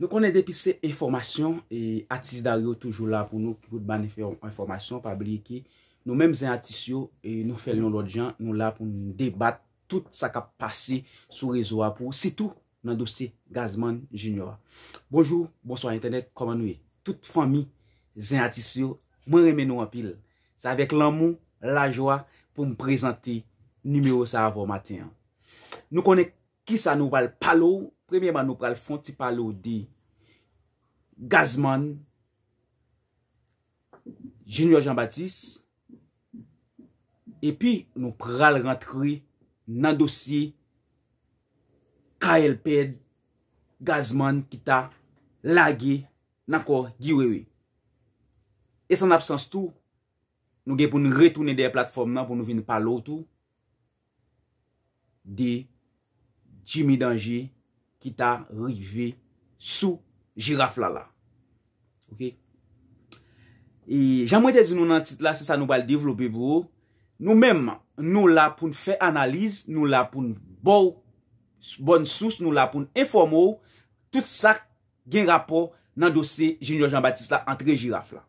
Nou konen depise informasyon e atis daryo toujou la pou nou ki pout bane fe informasyon pablike. Nou menm zen atisyon e nou fel yon lodjan nou la pou nou debat tout sa kap pase sou rezo apou. Si tou nan dosi Gazman Junior. Bonjour, bonsoy internet, koman nou e? Tout fami zen atisyon mwen remen nou apil. Sa vek lan moun la jwa pou m prezante nimeyo sa avon maten. Nou konen kouzak. ki sa nou val palou, premye man nou pral fon ti palou di Gazman, Junior Jean-Baptiste, epi nou pral rentri nan dosi Kyle Paird, Gazman, Kita, Lagie, nan ko Girewe. E san napsans tou, nou gen pou nou retounen de platform nan pou nou vin palou tou, di jimi danje ki ta rive sou jiraf la la. Ok? E jaman te di nou nan tit la se sa nou bal devlobe bro, nou menman nou la pou nou fe analize, nou la pou nou bou bon sous, nou la pou nou informou, tout sa gen rapor nan dosi jenjo jan batis la antre jiraf la.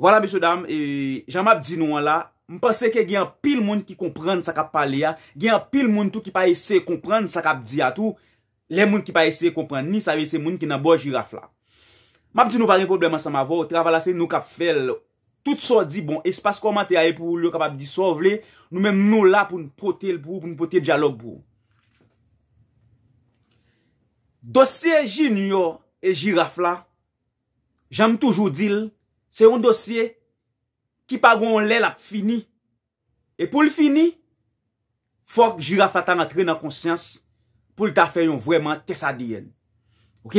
Wala miso dam, e jaman ap di nou an la, Mpense ke gen apil moun ki komprenn sa kap pale ya Gen apil moun tou ki pa ese komprenn sa kap di ya tou Le moun ki pa ese komprenn Ni save se moun ki nan bo jiraf la Mabdi nou parem probleman sa mavo Travala se nou kap fel Tout so di bon espas koma te aye pou lyo kapap disov le Nou menm nou la pou nou pote l pou Pou nou pote l diyalog pou Dosye jini yo e jiraf la Jam toujou dil Se yon dosye ki pa gwen lè la p fini. E pou l fini, fòk jiraf la tan atre nan konsyans, pou l ta fè yon vwèman tesadiyen. Ok?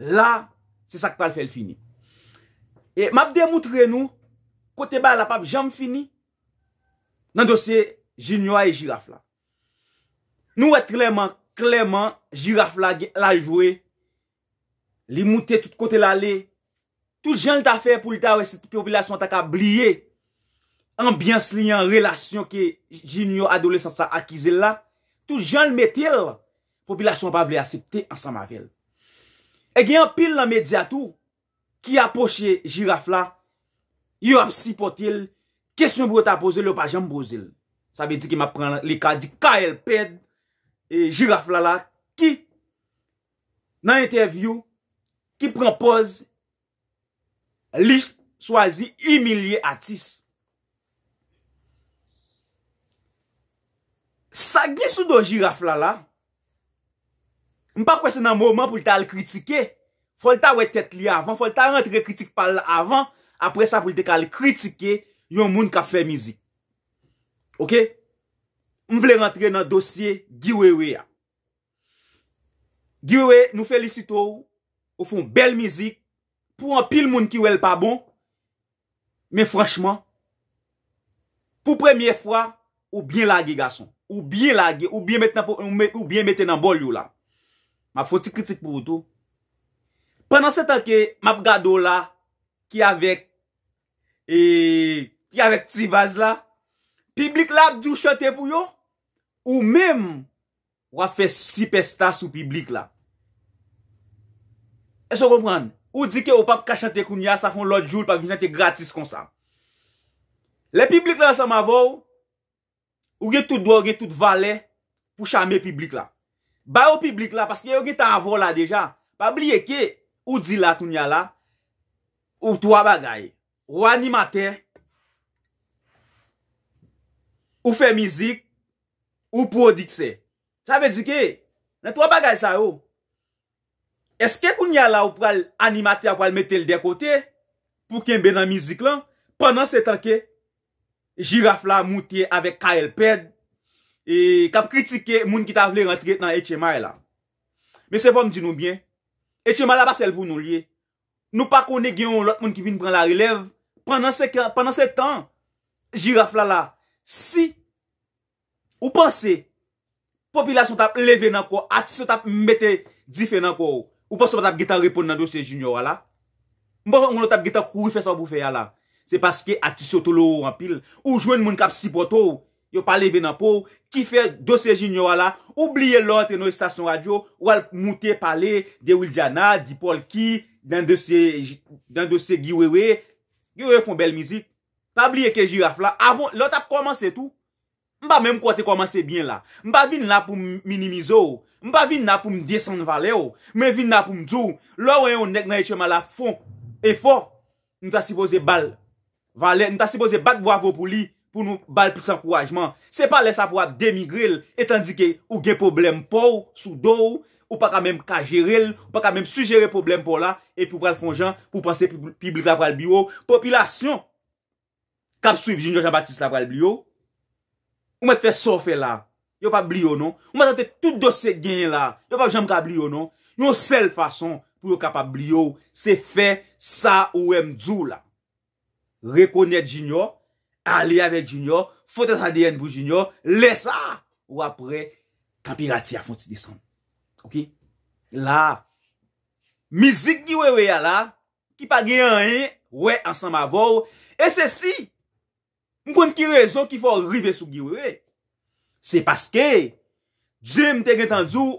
La, se sa kwa l fè l fini. E map demoutre nou, kote ba la pa jom fini, nan dosè jinywa e jiraf la. Nou wè tleman, kleman, jiraf la jwe, li moutè tout kote la lè, tout jan l ta fe pou l ta wese populasyon ta ka blye, ambyans li yon relasyon ke jinyon adole san sa akize la, tout jan l metel, populasyon pa vle asepte ansan mavel. E gen pil nan medyatu, ki aposhe jiraf la, yon ap si potil, kesyon pou l ta pose l ou pa jan mbozil. Sa be di ki ma pren li ka di ka el ped, e jiraf la la, ki nan intervyu, ki prempoz, Liste swazi yi milye atis Sa gne sou do jiraf la la M pa kwese nan mouman pou lta al kritike Folta wetet li avan Folta rentre kritik pal la avan Apre sa pou lta kal kritike Yon moun ka fe mizik Ok M vle rentre nan dosye giwewe ya Giwewe nou felisito ou Ou fon bel mizik pou an pil moun ki wèl pa bon, men franchman, pou premye fwa, ou bien lage gason, ou bien lage, ou bien mette nan bol yo la. Ma fwoti kritik pou wotou. Pendan setan ke map gado la, ki avek, e, ki avek tivaz la, piblik la ap di ou chote pou yo, ou menm, wap fè sipestas ou piblik la. E so komprenn, Ou di ke ou pa pou ka chante kon ya, sa fon lot joul pa vinjante gratis kon sa. Le piblik la san ma vou, ou ge tout dou, ou ge tout vale pou chame piblik la. Bay ou piblik la, paske yo ge tan avou la deja, pa bliye ke ou di la, ton ya la, ou twa bagay. Ou animate, ou fe mizik, ou prodikse. Sa ve di ke, nan twa bagay sa ou. Eske koun ya la ou pral animate a pral mette l dekote pou kenbe nan mizik lan? Pendan se tanke, jiraf la mouti avek ka el ped. E kap kritike moun ki ta vle rentre nan etchema e la. Mese von di nou bien, etchema la bas el voun nou liye. Nou pa kone gen yon lot moun ki vin pran la relèv. Pendan se tan, jiraf la la, si ou panse, populasyon tap leve nan kou, atisyon tap mette di fe nan kou. Ou pa sou mwen tap gita repon nan dosye jinyo wala? Mwen tap gita kou yi fè sa wabou fè ya la. Se paske atisyo to lo wampil. Ou jwen mwen kap si poto. Yo pale venan pou. Ki fè dosye jinyo wala. Oubliye lònte nou stasyon radyo. Ou al moutè pale de Wiljana, di Paul Key. Dèn dosye Giwewe. Giwewe fon bel mizik. Pabliye ke jiraf la. Avon lò tap komanse tou. Mpa menm kote koman sebyen la, mpa vin la pou minimizo ou, mpa vin la pou mdiye san valè ou, mpe vin la pou mdou, lò wè yon nek nan etchèman la fonk, e fonk, nou ta sipose bal, valè, nou ta sipose bak vwa vò pou li, pou nou bal pis an kouajman. Se pa lè sa pou ap demigrel, etan dike ou gen problem pou sou do ou, ou pa ka menm kajerel, ou pa ka menm sujere problem pou la, e pou pral fonjan, pou panse publik la pral biyo, popilasyon, kapsou vizyon jan Jean-Baptiste la pral biyo, Ou mè te fè so fè la, yo pa bli yo non. Ou mè te fè tout do se gen la, yo pa jèm ka bli yo non. Yo sel fason pou yo ka pa bli yo, se fè sa ou mdou la. Rekonèt junior, alè avè junior, fote sa DN pou junior, lè sa ou apre kapirati a fonti desan. Ok? La, mizik ki wè wè ya la, ki pa gen an en, wè ansan ma vò ou. E se si... Mkwant ki rezon ki fò rive sou giwewe. Se paske, Djem te gen tendzou,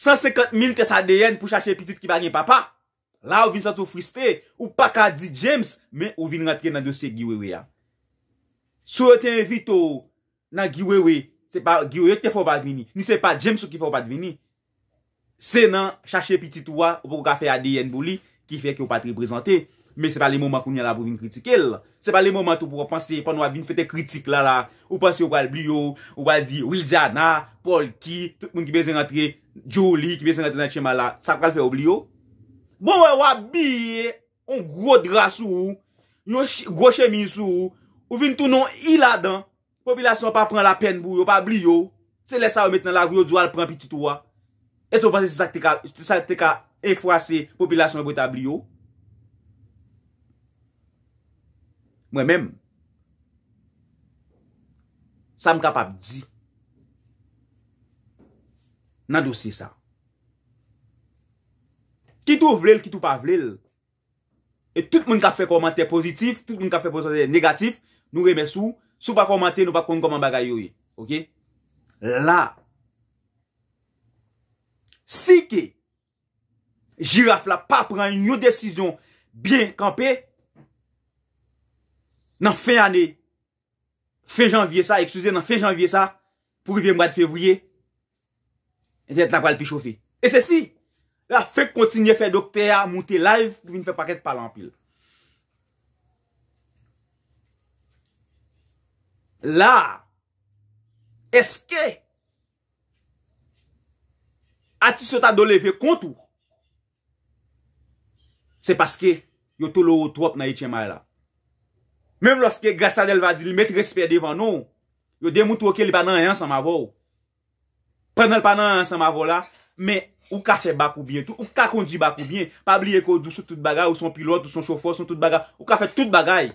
150.000 tes ADN pou chache pitit ki bagen papa. La ou vin sato friste, ou pa ka di James, men ou vin rentre nan dosye giwewe ya. Sou e te evito nan giwewe, se pa giwewe te fò bat vini, ni se pa James ou ki fò bat vini. Se nan chache pitit ouwa, ou pou ka fe ADN bou li, ki fe ki ou patre prezante, Men se pa li mouman koum nye la pou vin kritike l. Se pa li mouman tou pou wapansi pan wap vin fete kritik la la. Wapansi wapal blyo, wapal di Will Diana, Paul Key, tout moun ki beze rentre, Jolie ki beze rentre nan chema la. Sakwal fe wapal blyo. Bon wapal blye, yon gro dra sou, yon gro chemi sou, wapansi yon tou non ila dan. Popilasyon wapal pren la pen blyo, wapal blyo. Se lè sa wapal mèten la, wapal blyo, wapal pren piti tou. E se wapansi se sakte ka enfrasi populasyon wapal blyo. Mwen mèm. Sa m kapap di. Nan dosye sa. Ki tou vlel, ki tou pa vlel. Et tout moun ka fe komante pozitif, tout moun ka fe pozitif negatif, nou reme sou. Sou pa komante, nou pa kon koman bagay yoy. Ok? La. La. Si ke jiraf la pa pran yon desisyon bien kampe, nan fe janviye sa, ek suze nan fe janviye sa, pou vi mwad fevriye, et se takwal pi chofi. E se si, la fe kontinye fe dokter, mwote live, pou vi ne fe paket palan pil. La, eske, ati sota doleve kontou, se paske, yo tolo ou twop nan ite may la. Mem loske grasa del vadi li met respet devan nou, yo de moun touke li pa nan yansan ma vou. Prenan li pa nan yansan ma vou la, men ou ka fe bakou bien. Ou ka kondi bakou bien, pa bli ekou sou tout bagay, ou son pilot, ou son chauffeur, ou son tout bagay. Ou ka fe tout bagay.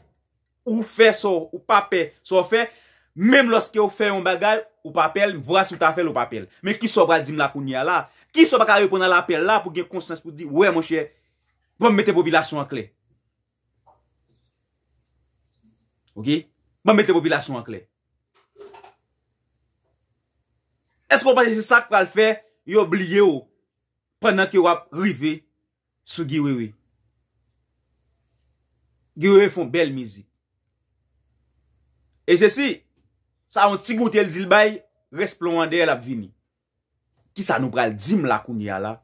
Ou fe sou, ou pa pe, sou fe. Mem loske ou fe yon bagay, ou pa pe, vwa sou ta fe ou pa pe. Men ki sou bra di m la kouni ya la, ki sou baka repon nan la pe la pou gen konsens pou di, we monshe, vwa m mette vobilasyon akle. Ok, ba met le popilasyon ak le. Espo pa se se sak pral fe, yo bliye ou, prenen ki wap rive, sou girewe. Girewe fon bel mizi. E se si, sa yon ti goutel zilbay, resplande el ap vini. Ki sa nou pral zim lakoun ya la.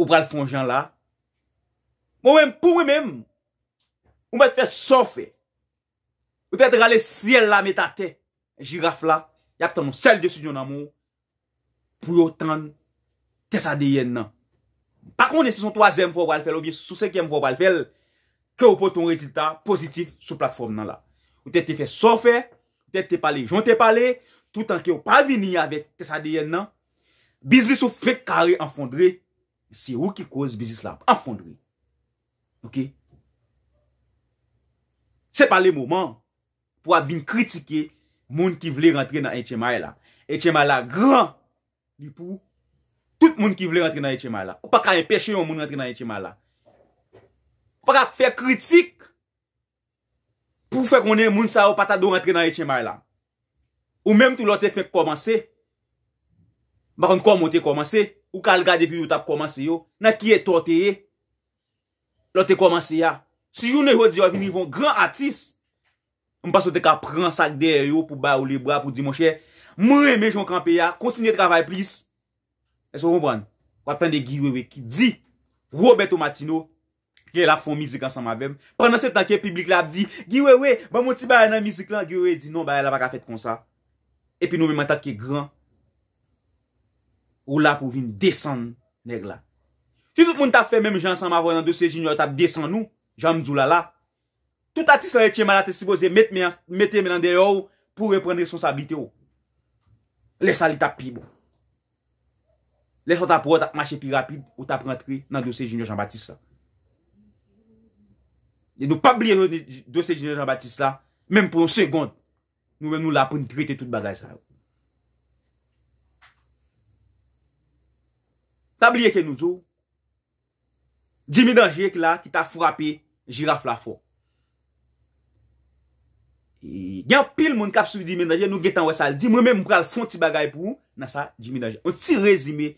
Ou pral fon jan la. Mwen pou we menm, Ou mwen fè so fè. Ou tè tè gale siel la mè tate. Jiraf la. Yap tè moun sel de soun yon amou. Pou yo tan. Tè sa diyen nan. Pakon de si son toazèm fò walfèl. Ou bi sou sekyèm fò walfèl. Kè ou poton rezidat pozitif sou platform nan la. Ou tè tè fè so fè. Ou tè tè pale. Jontè pale. Toutan kè ou pa vini avè tè sa diyen nan. Bizis ou fè kare enfondri. Si ou ki koz bizis la enfondri. Ok? Se pa le mouman pou a bin kritike moun ki vle rentre nan Etyemay la. Etyemay la gran li pou tout moun ki vle rentre nan Etyemay la. Ou pa ka yon peche yon moun rentre nan Etyemay la. Ou pa ka fe kritik pou fe konen moun sa ou pata do rentre nan Etyemay la. Ou menm tou lote fwek komanse. Bakon konmote komanse. Ou kal gade vide ou tap komanse yo. Na kiye toteye lote komanse ya. Si joun nou yo di yo vini yon gran atis, mpa sote ka pran sak der yo pou ba ou li bra pou di monshe, mre men joun kampe ya, kontinye travay plis. E so ronbran, wap tan de giwe we ki di, wou beto matino, ki la fon mizik ansan mabem, panan se tankye publik la ap di, giwe we, ba moun ti ba yon nan mizik lan, giwe we di, non ba yon la baka fet kon sa. E pi nou mwen man takye gran, ou la pou vini desan neg la. Si tout moun tap fe, mwen jansan mabon nan dosye jinyo tap desan nou, Jean Mzoulala, tout ati sa reche manate si boze mette menande yo ou, pou reprende responsabilite ou. Oh. Lè sa bon. li tap pi bo. Lè sa ta prou tap mache pi rapide, ou ta prentri nan dosè junior Jean-Baptiste la. E nou pa bliye dosè junior Jean-Baptiste la, mèm pou yon segonde, nou men nou la pou niprite tout bagaj sa yo. Ta bliye ke nou zou, di mi danje ki la, ki ta frapi, jiraf la fò. E gen pil moun kapsou di menajè, nou getan wè saldi, mwen mè moun pral foun ti bagay pou, nan sa di menajè. On ti rezime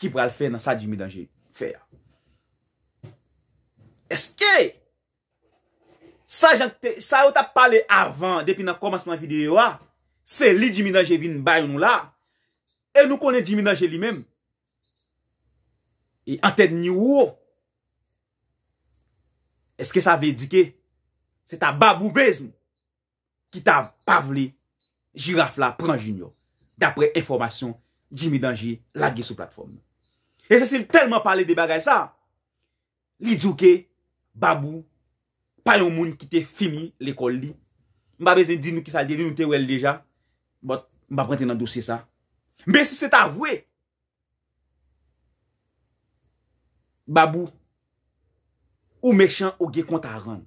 ki pral fè nan sa di menajè fè ya. Eske! Sa jan te, sa yo ta pale avan, depi nan komasman videyo ya, se li di menajè vin bayon nou la, e nou konen di menajè li mèm. E anten ni wò, Eske sa ve dike, se ta babou bezm, ki ta pa vle, giraf la pran jinyo, dapre informasyon, jimi danji, lage sou platform nou. E se se telman pale de bagay sa, li djouke, babou, payon moun ki te fimi l'ekol li, mba bezm di nou ki sa li, li nou te wel deja, mba prente nan dosi sa. Mbe si se ta vwe, babou, Ou mechant ou ge konta ran.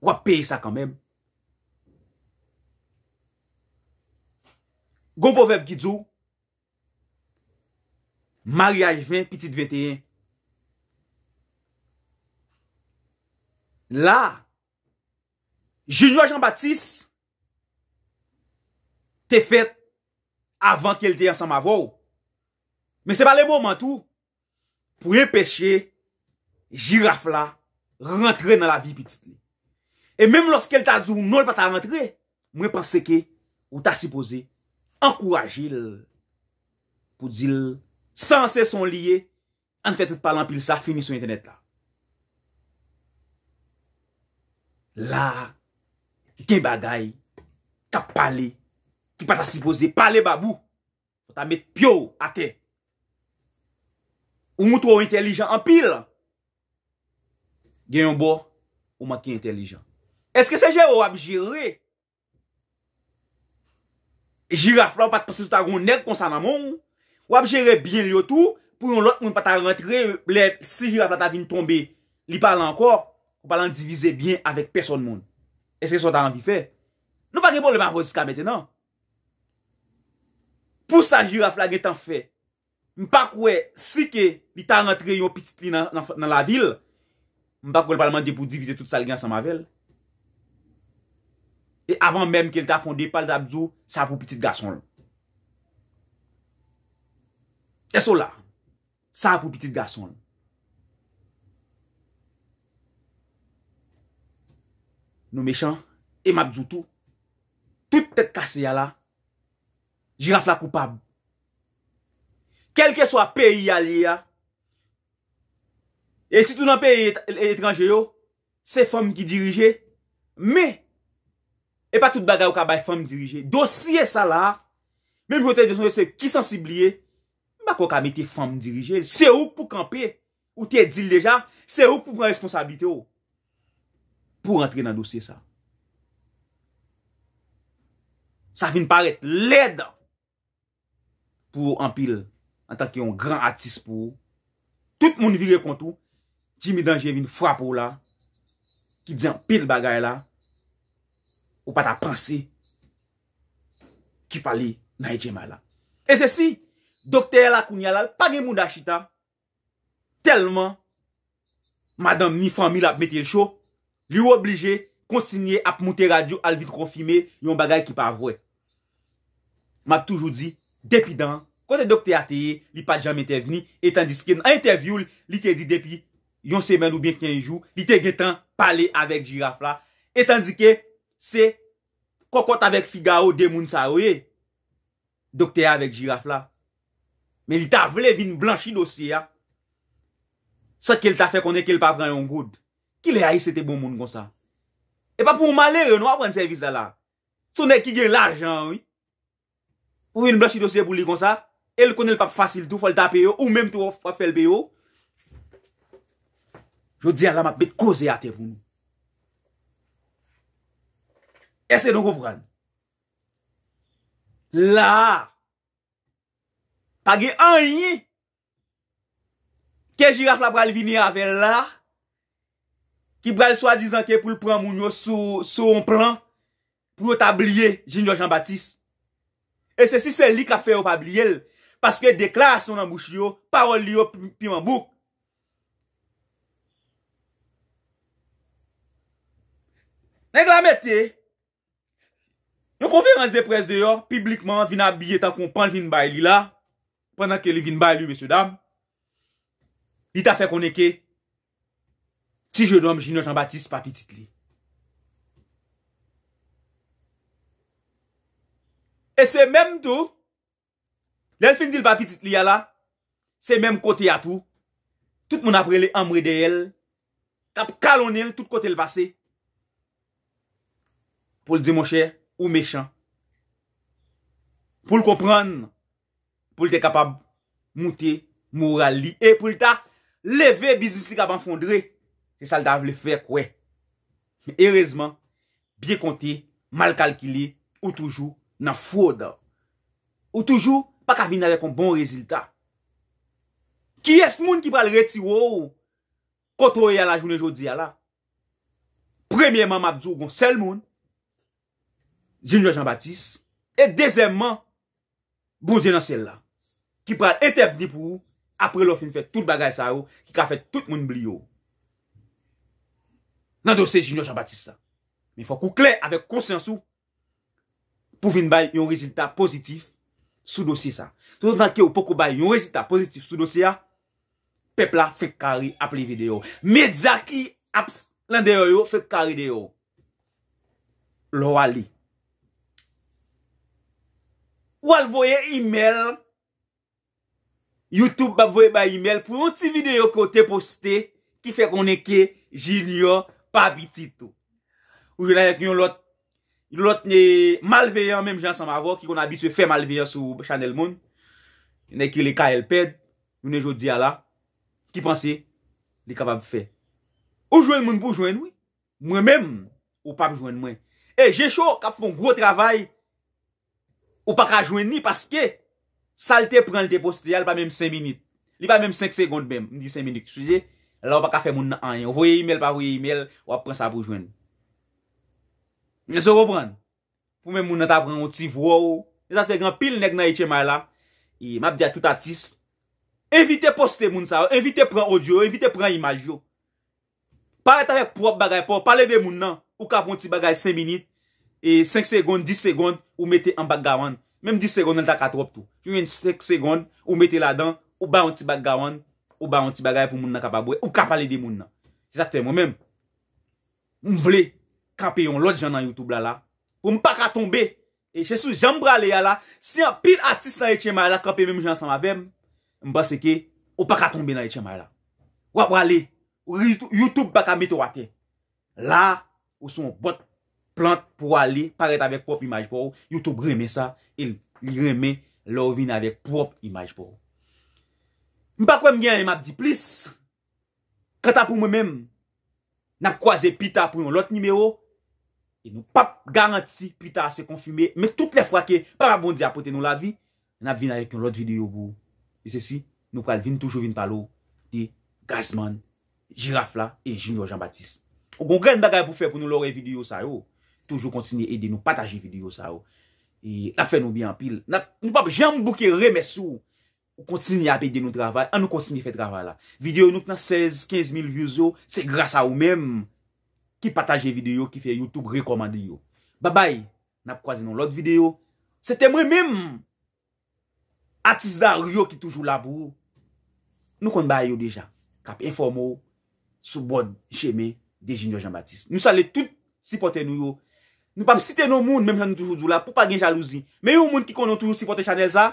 Ou ap peye sa kanmem. Goun pou vep gizou. Maryaj 20, pitit 21. La. Joujou a Jean-Baptiste. Te fet. Avant ke el dey ansan ma vou. Men se pa le moment ou. Pou e peche. jiraf la, rentre nan la vi pitite. E menm loske el ta djou, nou l pata rentre, mwen panse ke, ou ta sipoze, ankouraje l, pou di l, sanse son liye, an fete palan pil sa, fini son internet la. La, ki ken bagay, ta pale, ki pata sipoze, pale babou, ta met pyo a te. Ou mou to intelligent, an pil la, gen yon bo ou maki intelijan. Eske se jè ou wap jirè? Jirafla ou pati pasi touta goun nèk konsan nan moun? Wap jirè biye liyo tou, pou yon lot moun pata rentre, si jirafla ta vin tombe, li pala ankor, pou pala an divize bien avèk person moun. Eske sou ta ranvi fè? Nou pa gen bon leman fòziska meten an. Pou sa jirafla gen tan fè, mipak wè, si ke li ta rentre yon pititli nan la vil, Mpa kwen palman de pou divize tout salgan san mavel. E avan menm ke lta konde pal da bzou, sa pou pitit gason. E sou la, sa pou pitit gason. Nou mechan, e ma bzou tou, tout tete kase ya la, jiraf la koupab. Kelke sou a peyi ya li ya, E si tou nan pe etranje yo, se fom ki dirije, me, e pa tout bagay ou ka bay fom dirije. Dosye sa la, menm jote diyon se ki sensibliye, bak wak ame te fom dirije. Se ou pou kampe, ou te edil deja, se ou pou mwen responsabite yo. Pou rentre nan dosye sa. Sa fin paret leda pou empil an tanke yon gran atis pou tout moun vire kontou Jimmy Dangevin fwa pou la, ki diyan pil bagay la, ou pat apansi, ki pali nan e djema la. E se si, dokte la kounya la, pa gen moun da chita, telman, madan mi fami la ap metil chou, li ou oblije, konsinye ap mouti radyou al vit konfime, yon bagay ki pa avwe. Ma toujou di, depi dan, kote dokte ateye, li pat jamete vini, etan diske nan interview, li ke di depi, Yon semen ou bin kenjou, li te getan pale avek jiraf la. Etan di ke se kokot avek figaro de moun sa roye, dokte avek jiraf la. Men li ta vle vin blanchi dosye ya. Sa ke l ta fe konen ke l pa pran yon goud. Ki le a yi sete bon moun kon sa? E pa pou malere nou apwen se vizala. Sone ki gen l ajan, oui. Ou vin blanchi dosye bou li kon sa, el konen l pa fasil tou folta pe yo, ou menm tou wafel pe yo, Jou diyan la map bet koze ate pou nou. E se donkou vran. La. Page an yi. Ke jiraf la bral vini avel la. Ki bral swa dizan ke pou l pran moun yo sou on pran. Pou yo tabliye jini yo jan batis. E se si se li kap fe yo pabliye el. Paske dekla sonan mouch yo. Parol yo pi mambouk. Yon konferans de pres de yor Publikman vina biye Tan konpan vin bay li la Pendan ke li vin bay li mese dam Li ta fe koneke Ti je dom jino chan batis papitit li E se menm tou Lel fin dil papitit li ya la Se menm kote ya tou Tout moun apre li amri de el Kap kalon el tout kote l vase pou l dey monsher ou mechand. Pou l kopran, pou l tey kapab mouti morali, e pou l ta leve bizisi kaban fondre, se sal da vle fwe kwe. Erezman, byekonte, malkalkile, ou toujou nan fwoda. Ou toujou pakavine avek an bon rezilta. Ki es moun ki pral reti wou, oh? koto yala jounen jodi yala. Premye maman mabzou goun sel moun, Junior Jean-Baptiste E dezèmman Boudier nan sèl la Ki pral entevni pou Apre lò fin fè tout bagay sa yo Ki ka fè tout moun bli yo Nan dosè Junior Jean-Baptiste sa Mi fò kou kler avè konsensou Pou vin bay yon rezita Pozitif sou dosè sa Sò nan ki ou pokou bay yon rezita Pozitif sou dosè ya Pepla fèk kari ap li vide yo Medzaki ap lande yo yo Fèk kari de yo Lò wali Ou alvoye e-mail Youtube bapvoye ba e-mail Pou yon ti video ki o te poste Ki fe konen ke jil yo Pa biti to Ou jenay ek yon lot Yon lot ne malveyan menm jen sa Marok Ki kon abitwe fe malveyan sou chanel moun Yon ek yon le ka el ped Yon le jo di ala Ki panse de kabab fe Ou jwen moun pou jwen woy Mwen menm ou pa mwen jwen mwen E jen sho kap fon gro travay Ou pa ka jwen ni paske salte prente poste yal pa mèm 5 minit. Li pa mèm 5 segonde mèm, 10-15 minit. Suse, la ou pa ka fè moun nan an yon. Voye email pa voye email, ou ap pren sa pou jwen. Nè se repren. Pou mèm moun nan ta pren, ou ti vwo ou. Nè e sa fè gran pil nek nan ite may la. I e map diya touta tis. Invite poste moun sa ou. Invite pren audio, invite pren imaj yo. Parle ta ve prop bagay po. Parle de moun nan. Ou ka pon ti bagay 5 minit. E 5 segonde, 10 segonde, ou mette an bag gawande. Mem 10 segonde an takat wap tou. Yon yon 5 segonde, ou mette la dan, ou ba yon ti bag gawande. Ou ba yon ti bagay pou moun nan kapabwe. Ou kapale di moun nan. Zatè mwen mem. Mwen vle, kapè yon lot jan nan YouTube la la. M'm ou mwen pa katombe. E chè sou jambra le ya la. Si yon pil atis nan ete ma la, kapè mwen mwen jan samavem. Mwen bas seke, ou pa katombe nan ete ma la. Wap wale, ou YouTube baka mette wate. La, ou sou mwen vot. plant pou ale paret avek prop imaj pou ou, YouTube reme sa, e li reme lor vin avek prop imaj pou ou. Mpa kwen mgen, e map di plis, kata pou mwen men, nap kwaze Pita pou yon lot nime ou, e nou pap garanti Pita se konfime, me tout le fwa ke parabondi apote nou la vi, nap vin avek yon lot videyo bou. E se si, nou pral vin toujou vin palou, e Gassman, Girafla, e Junior Jean-Baptiste. O gon gren bagay pou fe pou nou lor e videyo sa yo, Toujou kontsini ede nou pataje video sa ou. E ap fè nou bi anpil. Nou pap jambouke remesou. Kontsini ap ede nou travay. An nou kontsini fè travay la. Videyo nou pna 16-15 mil views ou. Se grasa ou mem. Ki pataje video ki fè YouTube rekomande yo. Babay. Nap kwaze nou lot video. Se temwe mem. Atis dar yo ki toujou labou. Nou kont ba yo deja. Kap inform ou. Sou bod jeme de jenyo Jean-Baptiste. Nou sale tout sipote nou yo. Nou pa m siten nou moun mèm jan nou toujou dou la pou pa gen jalouzi. Mè yon moun ki kon nou toujou supporte chanel za.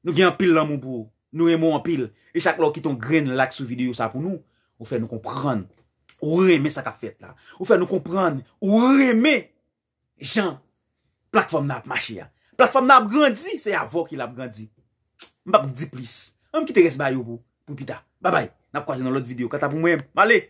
Nou gen anpil lan moun pou. Nou remon anpil. E chak lò ki ton gren lak sou videyo sa pou nou. Ou fey nou kompran. Ou reme sa kap fet la. Ou fey nou kompran. Ou reme. Jan. Platform nan ap mache ya. Platform nan ap grandi. Se ya vò ki nan ap grandi. M pa m di plis. M ki te res bayo pou. M pita. Ba bay. Nan ap kwaze nan lòt videyo. Kata pou m wèm. M alè.